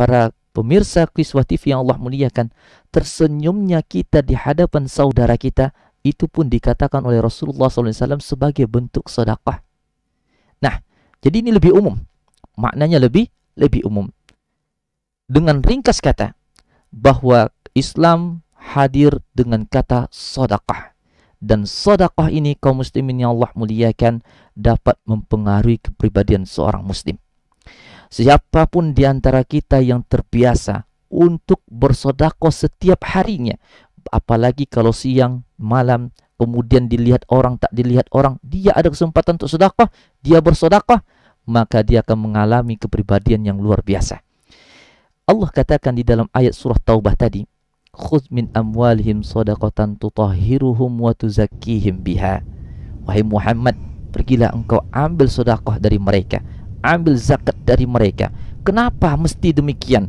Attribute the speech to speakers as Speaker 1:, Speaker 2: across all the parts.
Speaker 1: para pemirsa Kiswah TV yang Allah muliakan, tersenyumnya kita di hadapan saudara kita itu pun dikatakan oleh Rasulullah SAW sebagai bentuk sedekah. Nah, jadi ini lebih umum. Maknanya lebih lebih umum. Dengan ringkas kata, bahwa Islam hadir dengan kata sedekah. Dan sedekah ini kaum muslimin yang Allah muliakan dapat mempengaruhi kepribadian seorang muslim. Siapapun di antara kita yang terbiasa untuk bersodako setiap harinya, apalagi kalau siang, malam, kemudian dilihat orang, tak dilihat orang, dia ada kesempatan untuk sodako, dia bersodako, maka dia akan mengalami kepribadian yang luar biasa. Allah katakan di dalam ayat surah Taubah tadi, Khudh min amwalihim sadaqatan tutahhiruhum wa tuzakkihim biha. Wahai Muhammad, pergilah engkau ambil sedekah dari mereka ambil zakat dari mereka. Kenapa mesti demikian?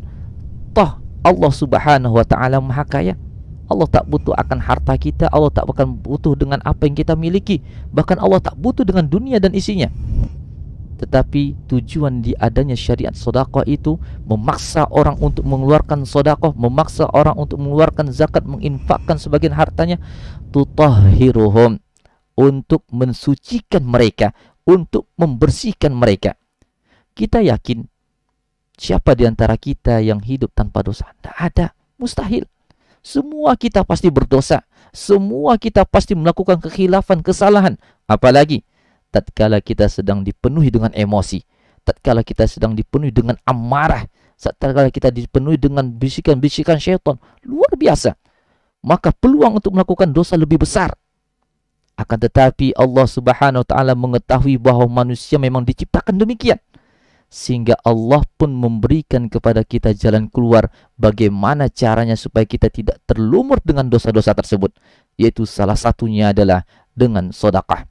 Speaker 1: Toh Allah Subhanahu wa taala Maha Kaya. Allah tak butuh akan harta kita, Allah tak akan butuh dengan apa yang kita miliki, bahkan Allah tak butuh dengan dunia dan isinya. Tetapi tujuan diadanya syariat sodakoh itu memaksa orang untuk mengeluarkan sodakoh, memaksa orang untuk mengeluarkan zakat, menginfakkan sebagian hartanya, tutahhiruhum untuk mensucikan mereka, untuk membersihkan mereka kita yakin siapa di antara kita yang hidup tanpa dosa? Tidak ada, mustahil. Semua kita pasti berdosa, semua kita pasti melakukan kekhilafan, kesalahan, apalagi tatkala kita sedang dipenuhi dengan emosi, tatkala kita sedang dipenuhi dengan amarah, tatkala kita dipenuhi dengan bisikan-bisikan syaitan, luar biasa. Maka peluang untuk melakukan dosa lebih besar. Akan tetapi Allah Subhanahu wa taala mengetahui bahwa manusia memang diciptakan demikian sehingga Allah pun memberikan kepada kita jalan keluar bagaimana caranya supaya kita tidak terlumur dengan dosa-dosa tersebut yaitu salah satunya adalah dengan sodakah.